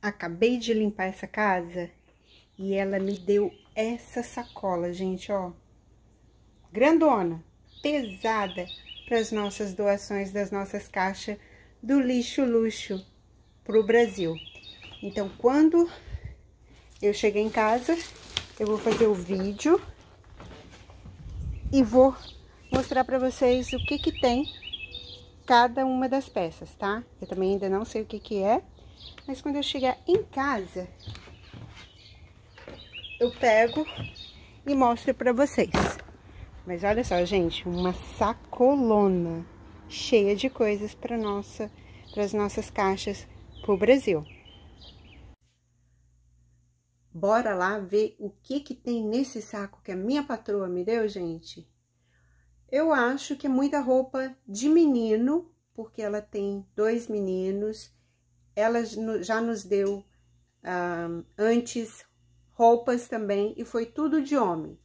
Acabei de limpar essa casa e ela me deu essa sacola, gente, ó. Grandona, pesada para as nossas doações das nossas caixas do lixo luxo para o Brasil. Então, quando eu chegar em casa, eu vou fazer o vídeo e vou mostrar para vocês o que que tem cada uma das peças, tá? Eu também ainda não sei o que que é, mas quando eu chegar em casa, eu pego e mostro para vocês. Mas olha só, gente, uma sacolona cheia de coisas para nossa, para as nossas caixas pro Brasil. Bora lá ver o que que tem nesse saco que a minha patroa me deu, gente. Eu acho que é muita roupa de menino, porque ela tem dois meninos ela já nos deu antes roupas também, e foi tudo de homem,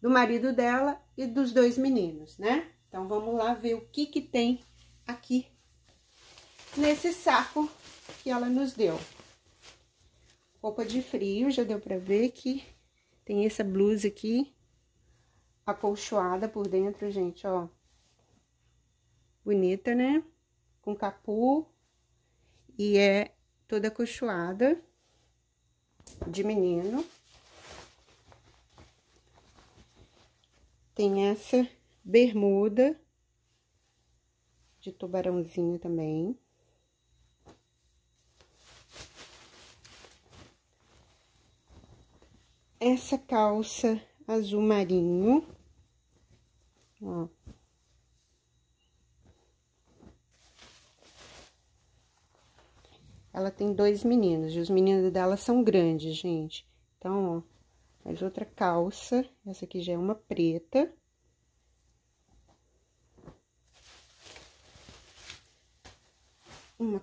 do marido dela e dos dois meninos, né? Então, vamos lá ver o que que tem aqui nesse saco que ela nos deu. Roupa de frio, já deu pra ver que tem essa blusa aqui, acolchoada por dentro, gente, ó. Bonita, né? Com capu, e é toda cochoada de menino. Tem essa bermuda de tubarãozinho também. Essa calça azul marinho, ó. Ela tem dois meninos, e os meninos dela são grandes, gente. Então, ó, mais outra calça. Essa aqui já é uma preta. Uma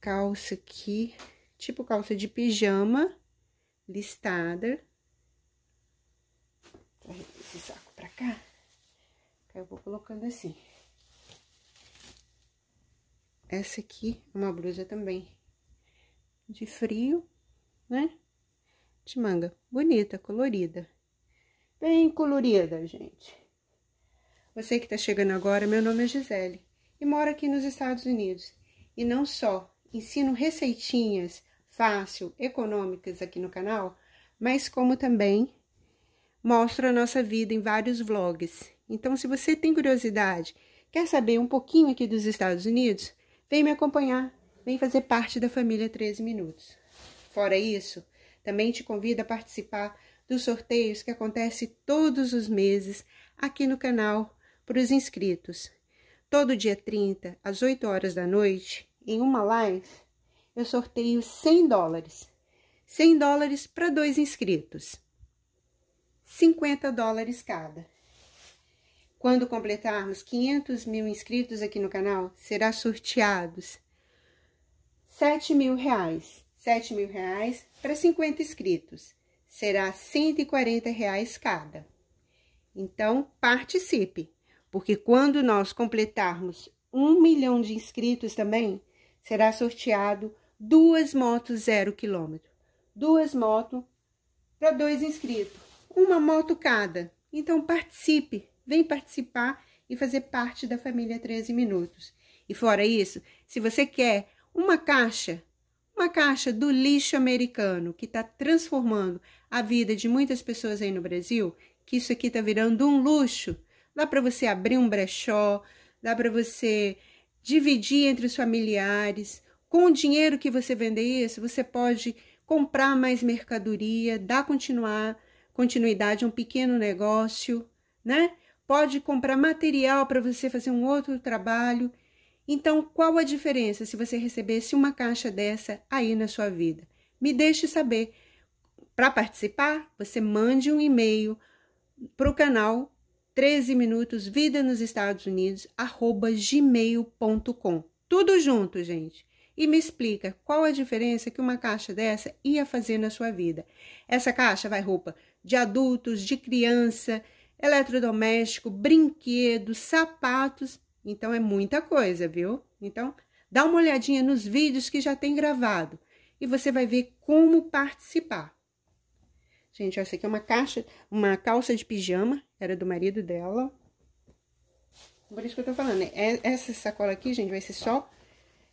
calça aqui, tipo calça de pijama, listada. esse saco pra cá. Eu vou colocando assim. Essa aqui é uma blusa também de frio, né? De manga bonita, colorida. Bem colorida, gente. Você que está chegando agora, meu nome é Gisele e moro aqui nos Estados Unidos. E não só ensino receitinhas fácil, econômicas aqui no canal, mas como também mostro a nossa vida em vários vlogs. Então, se você tem curiosidade, quer saber um pouquinho aqui dos Estados Unidos, vem me acompanhar vem fazer parte da família 13 Minutos. Fora isso, também te convido a participar dos sorteios que acontece todos os meses aqui no canal para os inscritos. Todo dia 30, às 8 horas da noite, em uma live, eu sorteio 100 dólares. 100 dólares para dois inscritos. 50 dólares cada. Quando completarmos 500 mil inscritos aqui no canal, será sorteados sete mil reais. Sete mil reais para 50 inscritos. Será 140 reais cada. Então, participe, porque quando nós completarmos um milhão de inscritos também, será sorteado duas motos zero quilômetro. Duas motos para dois inscritos. Uma moto cada. Então, participe, vem participar e fazer parte da família 13 Minutos. E fora isso, se você quer uma caixa, uma caixa do lixo americano que está transformando a vida de muitas pessoas aí no Brasil, que isso aqui está virando um luxo. Dá para você abrir um brechó, dá para você dividir entre os familiares. Com o dinheiro que você vender isso, você pode comprar mais mercadoria, dar continuar, continuidade a um pequeno negócio, né? Pode comprar material para você fazer um outro trabalho. Então, qual a diferença se você recebesse uma caixa dessa aí na sua vida? Me deixe saber. Para participar, você mande um e-mail para o canal 13 minutos vida nos Estados Unidos arroba gmail.com. Tudo junto, gente. E me explica qual a diferença que uma caixa dessa ia fazer na sua vida. Essa caixa vai roupa de adultos, de criança, eletrodoméstico, brinquedos, sapatos então é muita coisa, viu? Então dá uma olhadinha nos vídeos que já tem gravado e você vai ver como participar. Gente, essa aqui é uma caixa, uma calça de pijama, era do marido dela. Por isso que eu tô falando, né? É, essa sacola aqui, gente, vai ser só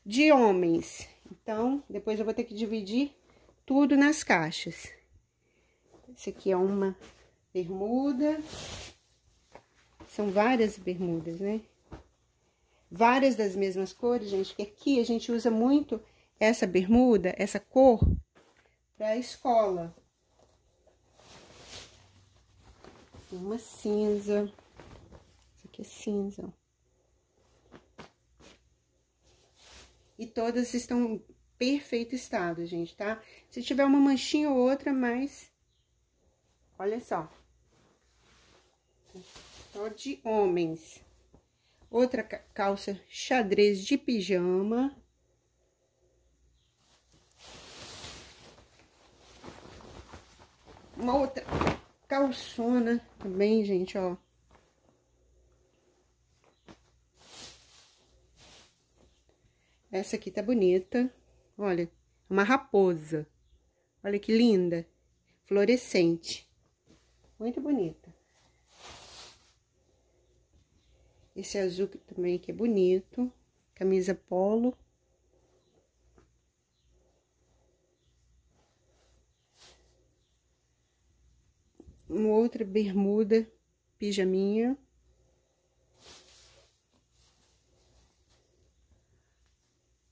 de homens. Então, depois eu vou ter que dividir tudo nas caixas. Essa aqui é uma bermuda. São várias bermudas, né? várias das mesmas cores, gente, que aqui a gente usa muito essa bermuda, essa cor, para escola. Uma cinza. Isso aqui é cinza. E todas estão em perfeito estado, gente, tá? Se tiver uma manchinha ou outra, mas... Olha só. Só de homens outra calça xadrez de pijama. Uma outra calçona também, gente, ó. Essa aqui tá bonita. Olha, uma raposa. Olha que linda. Fluorescente. Muito bonita. Esse azul também que é bonito. Camisa polo. Uma outra bermuda, pijaminha.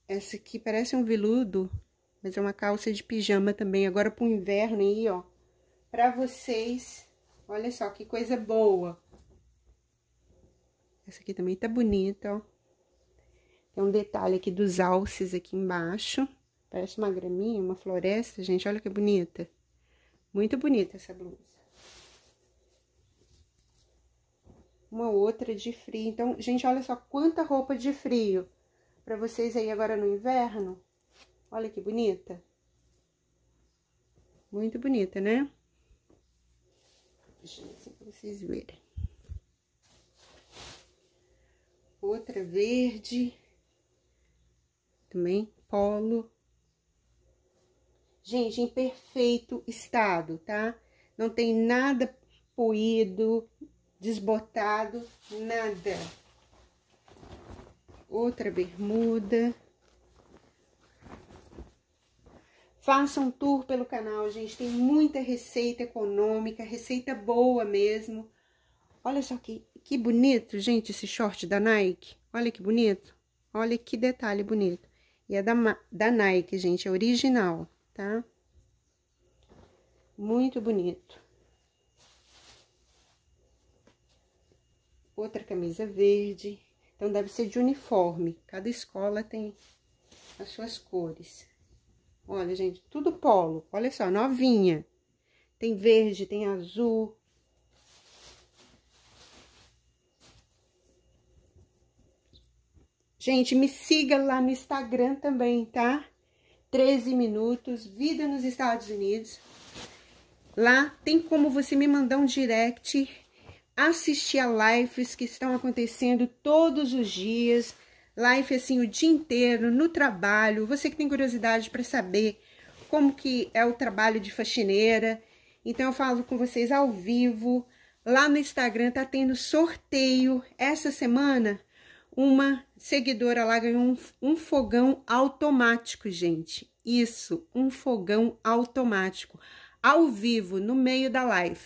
Essa aqui parece um veludo, mas é uma calça de pijama também. Agora pro inverno aí, ó. Pra vocês, olha só que coisa boa. Essa aqui também tá bonita, ó. Tem um detalhe aqui dos alces aqui embaixo. Parece uma graminha, uma floresta, gente. Olha que bonita. Muito bonita essa blusa. Uma outra de frio. Então, gente, olha só quanta roupa de frio. Pra vocês aí agora no inverno. Olha que bonita. Muito bonita, né? Deixa eu ver se é vocês verem. outra verde, também polo. Gente, em perfeito estado, tá? Não tem nada poído, desbotado, nada. Outra bermuda. Faça um tour pelo canal, gente. Tem muita receita econômica, receita boa mesmo Olha só que, que bonito, gente, esse short da Nike. Olha que bonito. Olha que detalhe bonito. E é da, da Nike, gente, é original, tá? Muito bonito. Outra camisa verde. Então, deve ser de uniforme. Cada escola tem as suas cores. Olha, gente, tudo polo. Olha só, novinha. Tem verde, tem azul, Gente, me siga lá no Instagram também, tá? 13 minutos, vida nos Estados Unidos. Lá tem como você me mandar um direct, assistir a lives que estão acontecendo todos os dias. Live assim o dia inteiro, no trabalho. Você que tem curiosidade para saber como que é o trabalho de faxineira. Então eu falo com vocês ao vivo. Lá no Instagram tá tendo sorteio essa semana uma seguidora lá ganhou um, um fogão automático, gente. Isso, um fogão automático, ao vivo, no meio da live.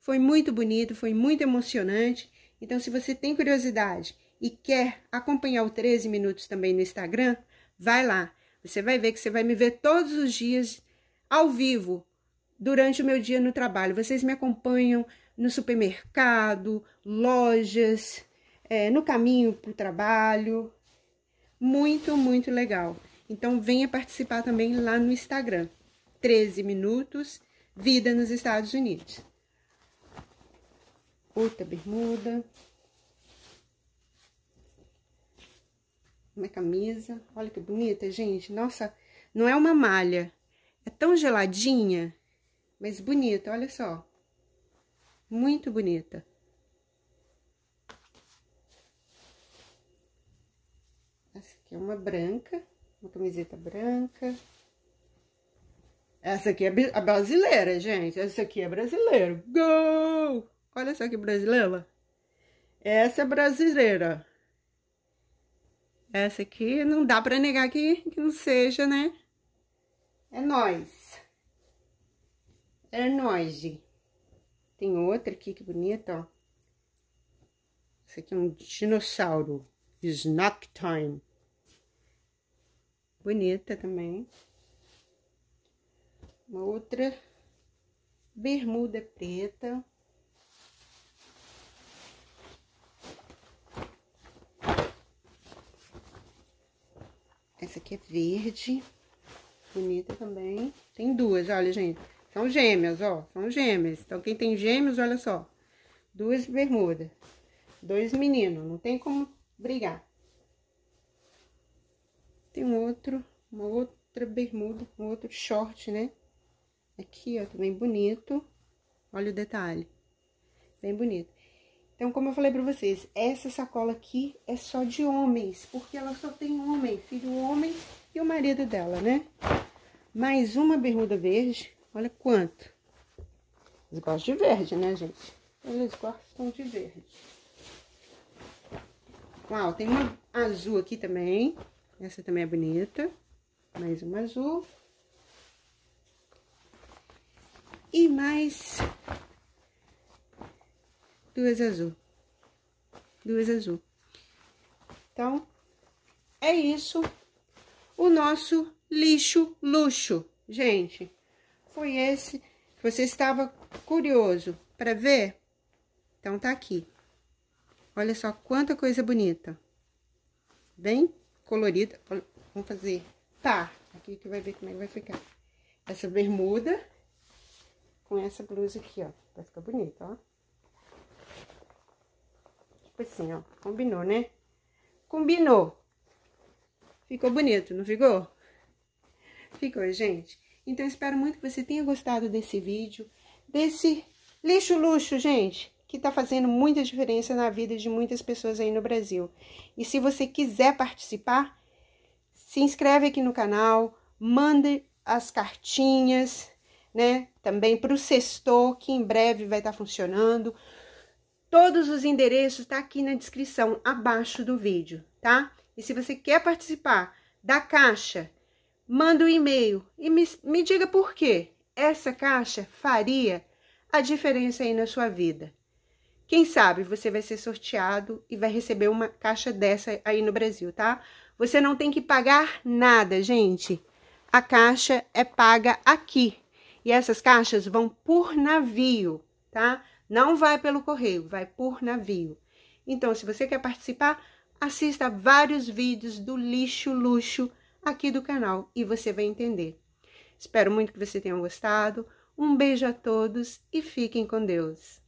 Foi muito bonito, foi muito emocionante. Então, se você tem curiosidade e quer acompanhar o 13 Minutos também no Instagram, vai lá. Você vai ver que você vai me ver todos os dias ao vivo durante o meu dia no trabalho. Vocês me acompanham no supermercado, lojas, é, no caminho para o trabalho. Muito, muito legal. Então, venha participar também lá no Instagram. 13 minutos, vida nos Estados Unidos. Outra bermuda. Uma camisa. Olha que bonita, gente. Nossa, não é uma malha. É tão geladinha, mas bonita, olha só. Muito bonita. Aqui é uma branca, uma camiseta branca. Essa aqui é a brasileira, gente. Essa aqui é brasileiro. Go! Olha só que brasileira. Essa é brasileira. Essa aqui não dá pra negar que, que não seja, né? É nós. É nós. Tem outra aqui que bonita, ó. Essa aqui é um dinossauro. Snack time bonita também. Uma outra bermuda preta. Essa aqui é verde, bonita também. Tem duas, olha, gente. São gêmeas, ó, são gêmeas. Então, quem tem gêmeos, olha só. Duas bermudas, dois meninos, não tem como brigar. Tem um outro, uma outra bermuda, um outro short, né? Aqui, ó, também tá bonito. Olha o detalhe. Bem bonito. Então, como eu falei pra vocês, essa sacola aqui é só de homens, porque ela só tem homem, filho homem e o marido dela, né? Mais uma bermuda verde, olha quanto. Eles gostam de verde, né, gente? Eles gostam de verde. Uau, tem uma azul aqui também. Essa também é bonita. Mais uma azul. E mais duas azul. Duas azul. Então, é isso. O nosso lixo luxo, gente. Foi esse. Você estava curioso para ver? Então, tá aqui. Olha só quanta coisa bonita. Bem? colorida. Vamos fazer tá aqui que vai ver como é que vai ficar. Essa bermuda com essa blusa aqui, ó. Vai ficar bonita, ó. Tipo assim, ó. Combinou, né? Combinou. Ficou bonito, não ficou? Ficou, gente. Então, espero muito que você tenha gostado desse vídeo, desse lixo luxo, gente que está fazendo muita diferença na vida de muitas pessoas aí no Brasil. E se você quiser participar, se inscreve aqui no canal, mande as cartinhas, né? Também para o sextor, que em breve vai estar tá funcionando. Todos os endereços tá aqui na descrição abaixo do vídeo, tá? E se você quer participar da caixa, manda um e-mail e me, me diga por quê. Essa caixa faria a diferença aí na sua vida. Quem sabe você vai ser sorteado e vai receber uma caixa dessa aí no Brasil, tá? Você não tem que pagar nada, gente. A caixa é paga aqui. E essas caixas vão por navio, tá? Não vai pelo correio, vai por navio. Então, se você quer participar, assista vários vídeos do Lixo Luxo aqui do canal e você vai entender. Espero muito que você tenha gostado. Um beijo a todos e fiquem com Deus.